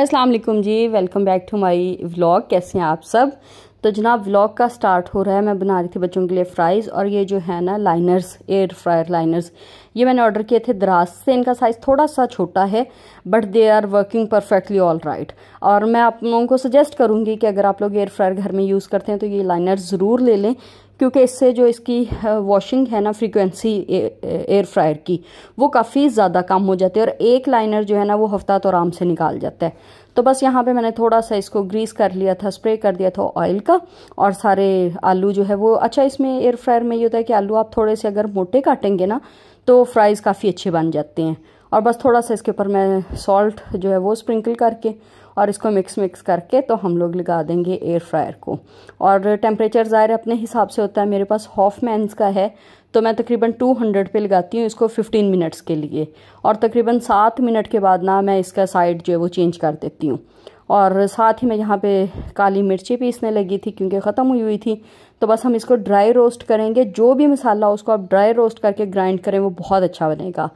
अस्सलाम वालेकुम जी welcome back to my vlog कैसे हैं आप सब तो जनाब व्लॉग का स्टार्ट हो रहा है मैं बना रही थी बच्चों के लिए फ्राइज़ और ये जो है ना लाइनर्स एयर फ्रायर लाइनर्स ये मैंने ऑर्डर किए थे दराज से इनका साइज़ थोड़ा सा छोटा है but they are working perfectly all right और मैं आप लोगों को सजेस्ट करूँगी कि अगर आप लोग एयर फ्रायर घर में यूज़ करते हैं तो ये लाइनर ज़रूर ले लें क्योंकि इससे जो इसकी वॉशिंग है ना फ्रीक्वेंसी एयर फ्रायर की वो काफ़ी ज़्यादा कम हो जाती है और एक लाइनर जो है ना वो हफ्ता तो आराम से निकाल जाता है तो बस यहाँ पे मैंने थोड़ा सा इसको ग्रीस कर लिया था स्प्रे कर दिया था ऑयल का और सारे आलू जो है वो अच्छा इसमें एयर फ्रायर में ये होता है कि आलू आप थोड़े से अगर मोटे काटेंगे ना तो फ्राइज़ काफ़ी अच्छे बन जाते हैं और बस थोड़ा सा इसके ऊपर मैं सॉल्ट जो है वो स्प्रिंकल करके और इसको मिक्स मिक्स करके तो हम लोग लगा देंगे एयर फ्रायर को और टेम्परेचर ज़ाहिर अपने हिसाब से होता है मेरे पास हॉफ मैंस का है तो मैं तकरीबन 200 पे लगाती हूँ इसको 15 मिनट्स के लिए और तकरीबन सात मिनट के बाद ना मैं इसका साइड जो है वो चेंज कर देती हूँ और साथ ही मैं यहाँ पे काली मिर्ची भी इसने लगी थी क्योंकि ख़त्म हुई हुई थी तो बस हम इसको ड्राई रोस्ट करेंगे जो भी मसाला उसको आप ड्राई रोस्ट करके ग्राइंड करें वो बहुत अच्छा बनेगा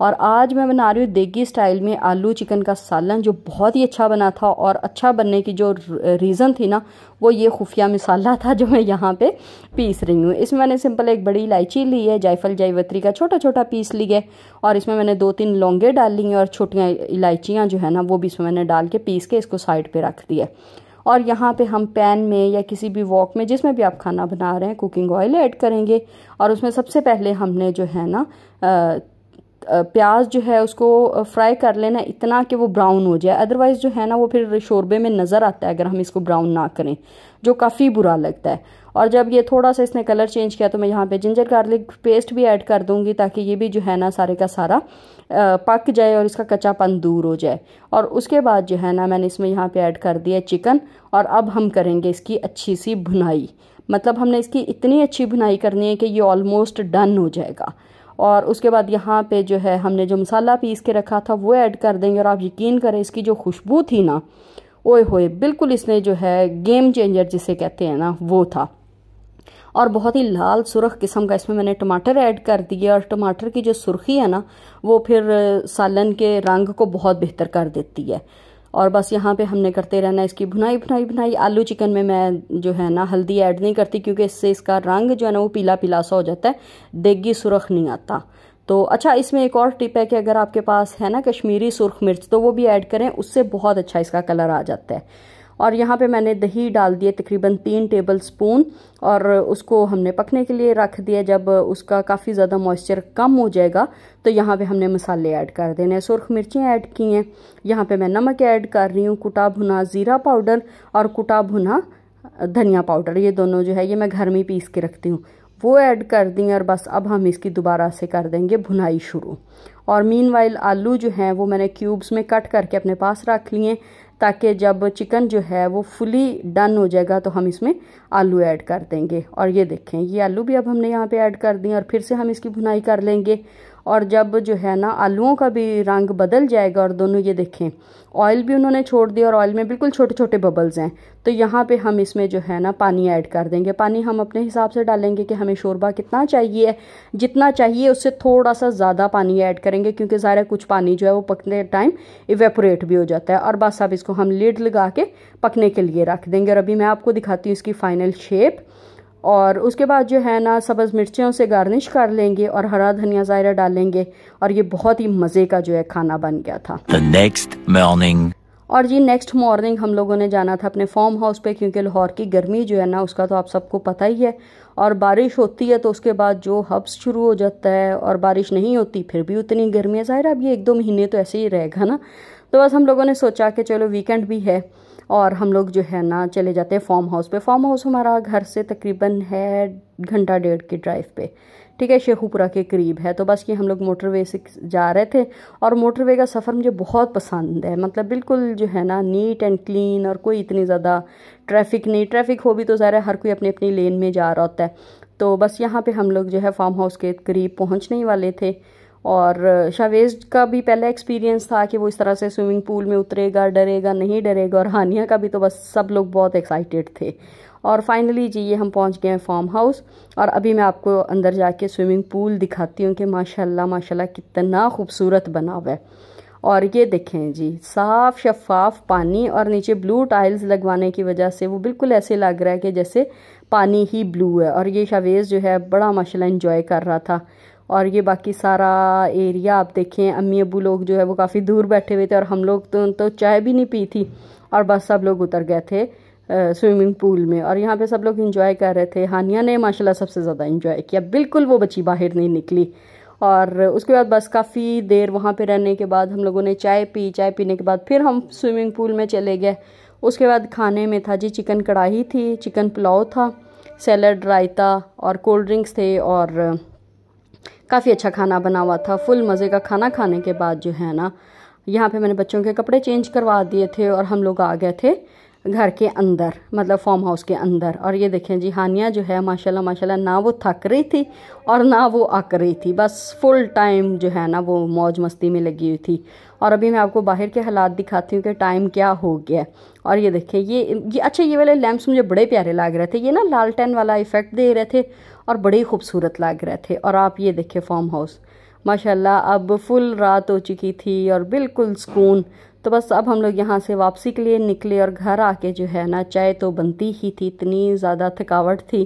और आज मैं बना रही हूँ देगी स्टाइल में आलू चिकन का सालन जो बहुत ही अच्छा बना था और अच्छा बनने की जो रीज़न थी ना वो ये खुफिया मिसाला था जो मैं यहाँ पे पीस रही हूँ इसमें मैंने सिंपल एक बड़ी इलायची ली है जायफल जायवत्री का छोटा छोटा पीस ली है और इसमें मैंने दो तीन लौंगे डाल ली हैं और छोटियाँ इलायचियाँ जो है ना वो भी इसमें मैंने डाल के पीस के इसको साइड पर रख दिया और यहाँ पे हम पैन में या किसी भी वॉक में जिसमें भी आप खाना बना रहे हैं कुकिंग ऑयल ऐड करेंगे और उसमें सबसे पहले हमने जो है ना प्याज जो है उसको फ्राई कर लेना इतना कि वो ब्राउन हो जाए अदरवाइज़ जो है ना वो फिर शोरबे में नज़र आता है अगर हम इसको ब्राउन ना करें जो काफ़ी बुरा लगता है और जब ये थोड़ा सा इसने कलर चेंज किया तो मैं यहाँ पे जिंजर गार्लिक पेस्ट भी ऐड कर दूँगी ताकि ये भी जो है ना सारे का सारा पक जाए और इसका कच्चापन दूर हो जाए और उसके बाद जो है ना मैंने इसमें यहाँ पे ऐड कर दिया चिकन और अब हम करेंगे इसकी अच्छी सी भुनाई मतलब हमने इसकी इतनी अच्छी भुनाई करनी है कि ये ऑलमोस्ट डन हो जाएगा और उसके बाद यहाँ पे जो है हमने जो मसाला पीस के रखा था वो ऐड कर देंगे और आप यकीन करें इसकी जो खुशबू थी ना ओए होए बिल्कुल इसने जो है गेम चेंजर जिसे कहते हैं ना वो था और बहुत ही लाल सुरख किस्म का इसमें मैंने टमाटर ऐड कर दिए और टमाटर की जो सुर्खी है ना वो फिर सालन के रंग को बहुत बेहतर कर देती है और बस यहाँ पे हमने करते रहना इसकी भुनाई भुनाई भुनाई आलू चिकन में मैं जो है ना हल्दी ऐड नहीं करती क्योंकि इससे इसका रंग जो है ना वो पीला पीला सा हो जाता है देगी सुरख नहीं आता तो अच्छा इसमें एक और टिप है कि अगर आपके पास है ना कश्मीरी सुरख मिर्च तो वो भी ऐड करें उससे बहुत अच्छा इसका कलर आ जाता है और यहाँ पे मैंने दही डाल दिए तकरीबन तीन टेबल स्पून और उसको हमने पकने के लिए रख दिया जब उसका काफ़ी ज़्यादा मॉइस्चर कम हो जाएगा तो यहाँ पे हमने मसाले ऐड कर देने सुरख मिर्चें ऐड की हैं यहाँ पे मैं नमक ऐड कर रही हूँ कुटा भुना ज़ीरा पाउडर और कुटा भुना धनिया पाउडर ये दोनों जो है ये मैं घर में पीस के रखती हूँ वो ऐड कर दी और बस अब हम इसकी दोबारा से कर देंगे भुनाई शुरू और मीन आलू जो हैं वो मैंने क्यूब्स में कट करके अपने पास रख लिए ताकि जब चिकन जो है वो फुली डन हो जाएगा तो हम इसमें आलू ऐड कर देंगे और ये देखें ये आलू भी अब हमने यहाँ पे ऐड कर दिए और फिर से हम इसकी भुनाई कर लेंगे और जब जो है ना आलूओं का भी रंग बदल जाएगा और दोनों ये देखें ऑयल भी उन्होंने छोड़ दिया और ऑयल में बिल्कुल छोटे छोटे बबल्स हैं तो यहाँ पे हम इसमें जो है ना पानी ऐड कर देंगे पानी हम अपने हिसाब से डालेंगे कि हमें शोरबा कितना चाहिए जितना चाहिए उससे थोड़ा सा ज़्यादा पानी ऐड करेंगे क्योंकि सारा कुछ पानी जो है वो पकने टाइम इवेपोरेट भी हो जाता है और बस अब इसको हम लीड लगा के पकने के लिए रख देंगे और अभी मैं आपको दिखाती हूँ इसकी फाइनल शेप और उसके बाद जो है ना सब्ज़ मिर्चियों से गार्निश कर लेंगे और हरा धनिया ज़ायरा डालेंगे और ये बहुत ही मज़े का जो है खाना बन गया था नेक्स्ट मॉर्निंग और जी नेक्स्ट मॉर्निंग हम लोगों ने जाना था अपने फॉर्म हाउस पे क्योंकि लाहौर की गर्मी जो है ना उसका तो आप सबको पता ही है और बारिश होती है तो उसके बाद जो हब्स शुरू हो जाता है और बारिश नहीं होती फिर भी उतनी गर्मी है ज़ाहिर अब ये एक दो महीने तो ऐसे ही रहेगा ना तो बस हम लोगों ने सोचा कि चलो वीकेंड भी है और हम लोग जो है ना चले जाते हैं फार्म हाउस पे फार्म हाउस हमारा घर से तकरीबन है घंटा डेढ़ की ड्राइव पे ठीक है शेखुपुरा के करीब है तो बस ये हम लोग मोटरवे से जा रहे थे और मोटरवे का सफ़र मुझे बहुत पसंद है मतलब बिल्कुल जो है ना नीट एंड क्लीन और कोई इतनी ज़्यादा ट्रैफिक नहीं ट्रैफिक हो भी तो ज़्यादा हर कोई अपनी अपनी लेन में जा रहा होता है तो बस यहाँ पे हम लोग जो है फार्म हाउस के करीब पहुँचने ही वाले थे और शावेज का भी पहला एक्सपीरियंस था कि वो इस तरह से स्विमिंग पूल में उतरेगा डरेगा नहीं डरेगा और हानिया का भी तो बस सब लोग बहुत एक्साइटेड थे और फाइनली जी ये हम पहुंच गए हैं फार्म हाउस और अभी मैं आपको अंदर जाके स्विमिंग पूल दिखाती हूँ कि माशाल्लाह माशाल्लाह कितना खूबसूरत बना हुआ है और ये देखें जी साफ़ शफाफ पानी और नीचे ब्लू टाइल्स लगवाने की वजह से वो बिल्कुल ऐसे लग रहा है कि जैसे पानी ही ब्लू है और ये शवेज़ जो है बड़ा माशाल्लाह इन्जॉय कर रहा था और ये बाकी सारा एरिया आप देखें अम्मी अबू लोग जो है वो काफ़ी दूर बैठे हुए थे और हम लोग तो, तो चाय भी नहीं पी थी और बस सब लोग उतर गए थे स्विमिंग पूल में और यहाँ पे सब लोग इन्जॉय कर रहे थे हानिया ने माशाल्लाह सबसे ज़्यादा इन्जॉय किया बिल्कुल वो बच्ची बाहर नहीं निकली और उसके बाद बस काफ़ी देर वहाँ पर रहने के बाद हम लोगों ने चाय पी चाय पीने के बाद फिर हम स्विमिंग पूल में चले गए उसके बाद खाने में था जी चिकन कढ़ाई थी चिकन पुलाव था सैलड रायता और कोल्ड ड्रिंक्स थे और काफ़ी अच्छा खाना बना हुआ था फुल मज़े का खाना खाने के बाद जो है ना यहाँ पे मैंने बच्चों के कपड़े चेंज करवा दिए थे और हम लोग आ गए थे घर के अंदर मतलब फॉर्म हाउस के अंदर और ये देखें जी हानिया जो है माशाल्लाह माशाल्लाह ना वो थक रही थी और ना वो अक रही थी बस फुल टाइम जो है ना वो मौज मस्ती में लगी हुई थी और अभी मैं आपको बाहर के हालात दिखाती हूँ कि टाइम क्या हो गया और ये देखें ये ये अच्छा ये वाले लैम्प्स मुझे बड़े प्यारे लग रहे थे ये ना लालटेन वाला इफ़ेक्ट दे रहे थे और बड़े खूबसूरत लग रहे थे और आप ये देखें फार्म हाउस माशाल्लाह अब फुल रात हो चुकी थी और बिल्कुल सुकून तो बस अब हम लोग यहाँ से वापसी के लिए निकले और घर आके जो है ना चाय तो बनती ही थी इतनी ज़्यादा थकावट थी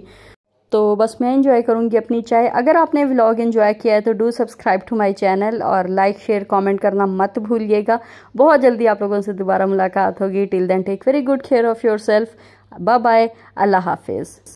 तो बस मैं इन्जॉय करूँगी अपनी चाय अगर आपने व्लॉग इन्जॉय किया है तो do subscribe to my channel और लाइक शेयर कमेंट करना मत भूलिएगा बहुत जल्दी आप लोगों से दोबारा मुलाकात होगी till then take very good care of yourself bye bye अल्लाह हाफिज़